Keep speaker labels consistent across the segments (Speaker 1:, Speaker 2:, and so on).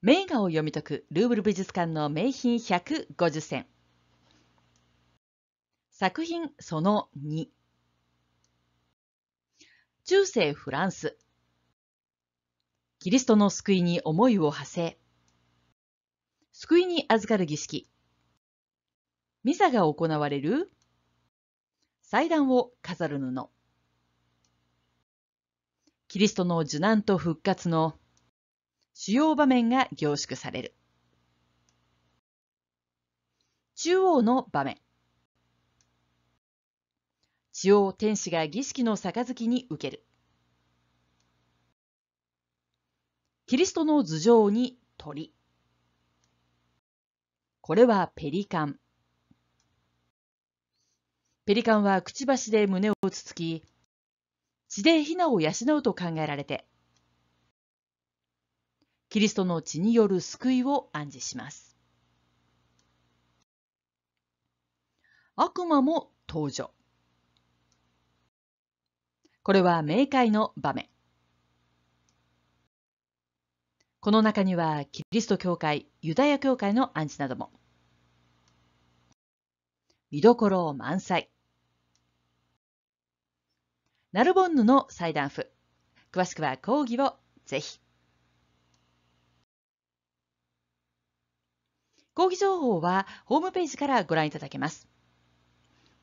Speaker 1: 名画を読み解くルーブル美術館の名品150選作品その2中世フランスキリストの救いに思いを馳せ救いに預かる儀式ミサが行われる祭壇を飾る布キリストの受難と復活の主要場面が凝縮される。中央の場面。地央天使が儀式の杯に受ける。キリストの頭上に鳥。これはペリカン。ペリカンはくちばしで胸をつつき、血でヒナを養うと考えられて、キリストの血による救いを暗示します。悪魔も登場。これは冥界の場面。この中にはキリスト教会、ユダヤ教会の暗示なども。見どころ満載。ナルボンヌの祭壇譜。詳しくは講義をぜひ。講義情報はホームページからご覧いただけます。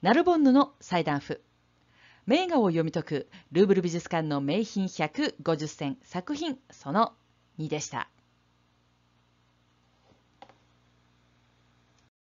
Speaker 1: ナルボンヌの祭壇譜。名画を読み解くルーブル美術館の名品150選作品その2でした。